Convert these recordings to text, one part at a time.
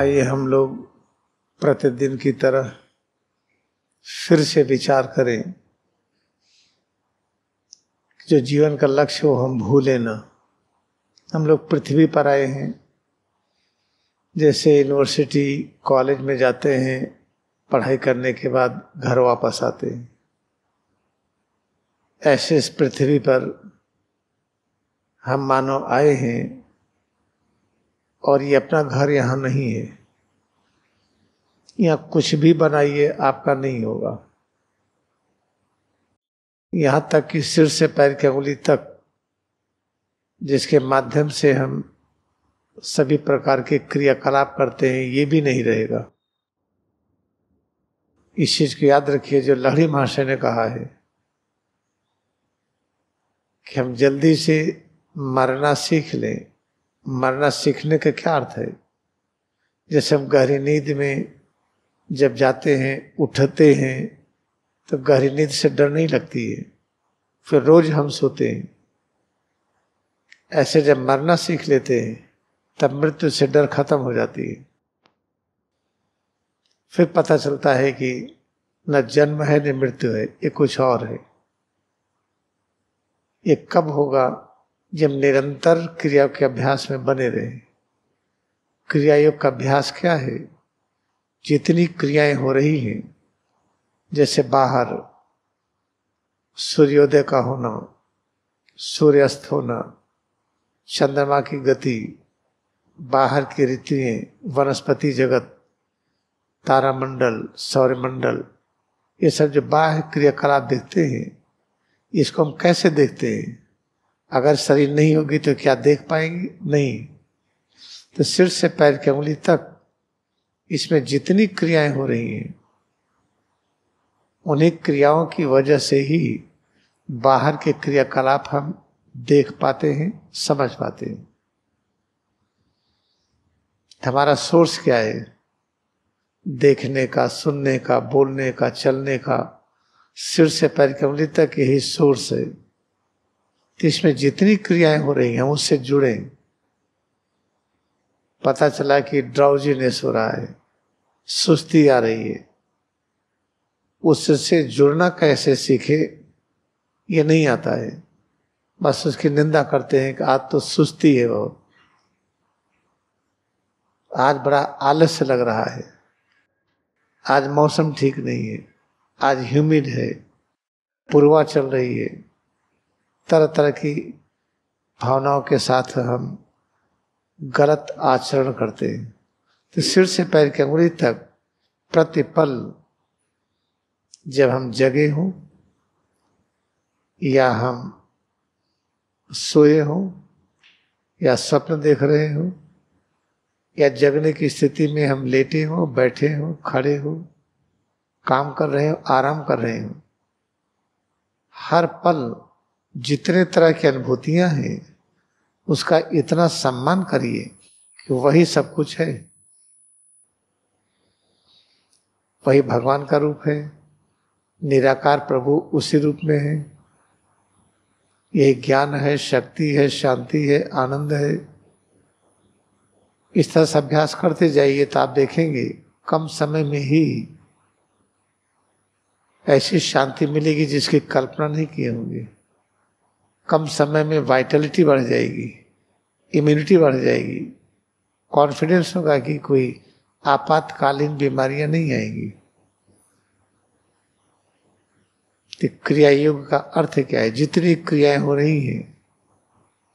आइए हम लोग प्रतिदिन की तरह फिर से विचार करें जो जीवन का लक्ष्य हो हम भूलें ना हम लोग पृथ्वी पर आए हैं जैसे यूनिवर्सिटी कॉलेज में जाते हैं पढ़ाई करने के बाद घर वापस आते हैं ऐसे इस पृथ्वी पर हम मानो आए हैं और ये अपना घर यहाँ नहीं है यहाँ कुछ भी बनाइए आपका नहीं होगा यहाँ तक कि सिर से पैर की उंगली तक जिसके माध्यम से हम सभी प्रकार के क्रियाकलाप करते हैं ये भी नहीं रहेगा इस चीज को याद रखिए जो लहड़ी महाशय ने कहा है कि हम जल्दी से मरना सीख लें मरना सीखने का क्या अर्थ है जैसे हम गहरी नींद में जब जाते हैं उठते हैं तो गहरी नींद से डर नहीं लगती है फिर रोज हम सोते हैं ऐसे जब मरना सीख लेते हैं तब मृत्यु से डर खत्म हो जाती है फिर पता चलता है कि न जन्म है न मृत्यु है ये कुछ और है ये कब होगा जब निरंतर क्रिया के अभ्यास में बने रहे क्रिया योग का अभ्यास क्या है जितनी क्रियाएं हो रही हैं जैसे बाहर सूर्योदय का होना सूर्यास्त होना चंद्रमा की गति बाहर की रीतियाँ वनस्पति जगत तारामंडल सौरमंडल ये सब जो बाह्य क्रियाकलाप देखते हैं इसको हम कैसे देखते हैं अगर शरीर नहीं होगी तो क्या देख पाएंगे नहीं तो सिर से पैर की उंगली तक इसमें जितनी क्रियाएं हो रही हैं उन्हीं क्रियाओं की वजह से ही बाहर के क्रियाकलाप हम देख पाते हैं समझ पाते हैं तो हमारा सोर्स क्या है देखने का सुनने का बोलने का चलने का सिर से पैर की उंगली तक यही सोर्स है तो इसमें जितनी क्रियाएं हो रही हैं उससे जुड़े पता चला कि ड्राउजीनेस हो रहा है सुस्ती आ रही है उससे जुड़ना कैसे सीखे ये नहीं आता है बस उसकी निंदा करते हैं कि आज तो सुस्ती है बहुत आज बड़ा आलस्य लग रहा है आज मौसम ठीक नहीं है आज ह्यूमिड है पुरवा चल रही है तरह तरह की भावनाओं के साथ हम गलत आचरण करते हैं तो सिर से पैर की अंगुली तक प्रतिपल जब हम जगे हों या हम सोए हों या स्वप्न देख रहे हों या जगने की स्थिति में हम लेटे हो बैठे हो खड़े हो काम कर रहे हो आराम कर रहे हो हर पल जितने तरह की अनुभूतियां हैं उसका इतना सम्मान करिए कि वही सब कुछ है वही भगवान का रूप है निराकार प्रभु उसी रूप में है यही ज्ञान है शक्ति है शांति है आनंद है इस तरह से अभ्यास करते जाइए तो आप देखेंगे कम समय में ही ऐसी शांति मिलेगी जिसकी कल्पना नहीं किए होंगे कम समय में वाइटलिटी बढ़ जाएगी इम्यूनिटी बढ़ जाएगी कॉन्फिडेंस होगा कि कोई आपातकालीन बीमारियां नहीं आएंगी तो क्रिया योग का अर्थ क्या है जितनी क्रियाएं हो रही हैं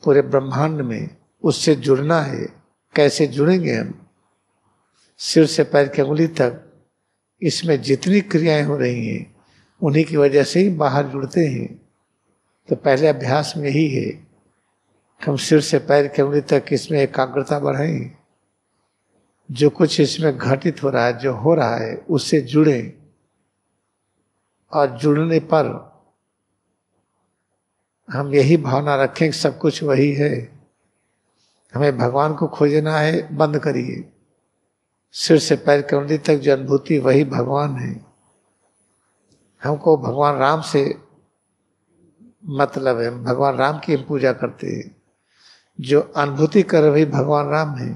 पूरे ब्रह्मांड में उससे जुड़ना है कैसे जुड़ेंगे हम सिर से पैर की उंगली तक इसमें जितनी क्रियाएं हो रही हैं उन्हीं की वजह से ही बाहर जुड़ते हैं तो पहले अभ्यास में ही है हम सिर से पैर उंगली तक इसमें एकाग्रता बढ़ाएं जो कुछ इसमें घटित हो रहा है जो हो रहा है उससे जुड़े और जुड़ने पर हम यही भावना रखें कि सब कुछ वही है हमें भगवान को खोजना है बंद करिए सिर से पैर कमरे तक जो अनुभूति वही भगवान है हमको भगवान राम से मतलब है भगवान राम की पूजा करते हैं जो अनुभूति कर वही भगवान राम है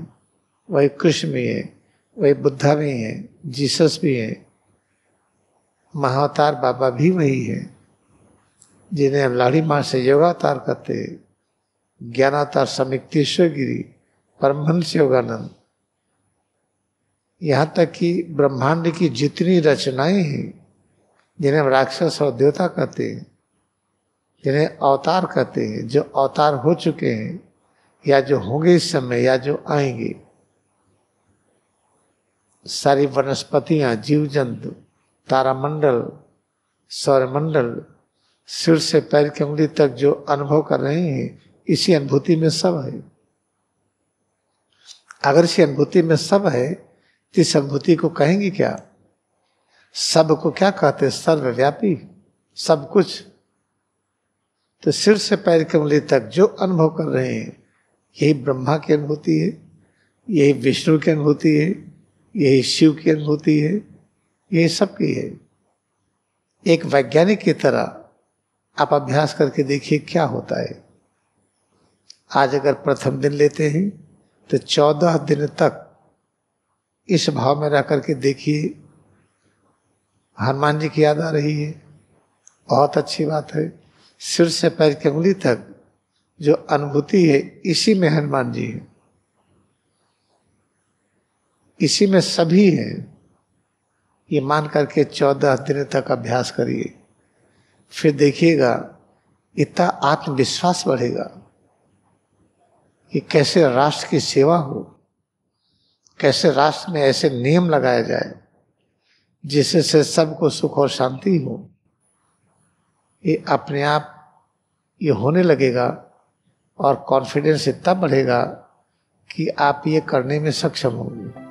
वही कृष्ण भी है वही बुद्धा भी है जीसस भी है महावतार बाबा भी वही है जिन्हें हम लाड़ी माँ से योगातार करते हैं ज्ञानातार समिक्तेश्वर गिरी परमहंस योगानंद यहाँ तक कि ब्रह्मांड की जितनी रचनाएं हैं जिन्हें हम राक्षस और देवता कहते हैं जिन्हें अवतार कहते हैं जो अवतार हो चुके हैं या जो होंगे इस समय या जो आएंगे सारी वनस्पतियां जीव जंतु तारामंडल सौरमंडल सिर से पैर की उंगली तक जो अनुभव कर रहे हैं इसी अनुभूति में सब है अगर इसी अनुभूति में सब है तो इस अनुभूति को कहेंगे क्या सब को क्या कहते हैं सर्वव्यापी सब कुछ तो सिर से पैर कमले तक जो अनुभव कर रहे हैं यही ब्रह्मा की अनुभूति है यही विष्णु की अनुभूति है यही शिव की अनुभूति है यही सब की है एक वैज्ञानिक की तरह आप अभ्यास करके देखिए क्या होता है आज अगर प्रथम दिन लेते हैं तो चौदह दिन तक इस भाव में रह करके देखिए हनुमान जी की याद आ रही है बहुत अच्छी बात है सिर से पैर की उंगली तक जो अनुभूति है इसी में हनुमान जी है इसी में सभी है ये मान करके चौदह दिन तक अभ्यास करिए फिर देखिएगा इतना आत्मविश्वास बढ़ेगा कि कैसे राष्ट्र की सेवा हो कैसे राष्ट्र में ऐसे नियम लगाए जाए जिससे सबको सुख और शांति हो ये अपने आप ये होने लगेगा और कॉन्फिडेंस इतना बढ़ेगा कि आप ये करने में सक्षम होंगे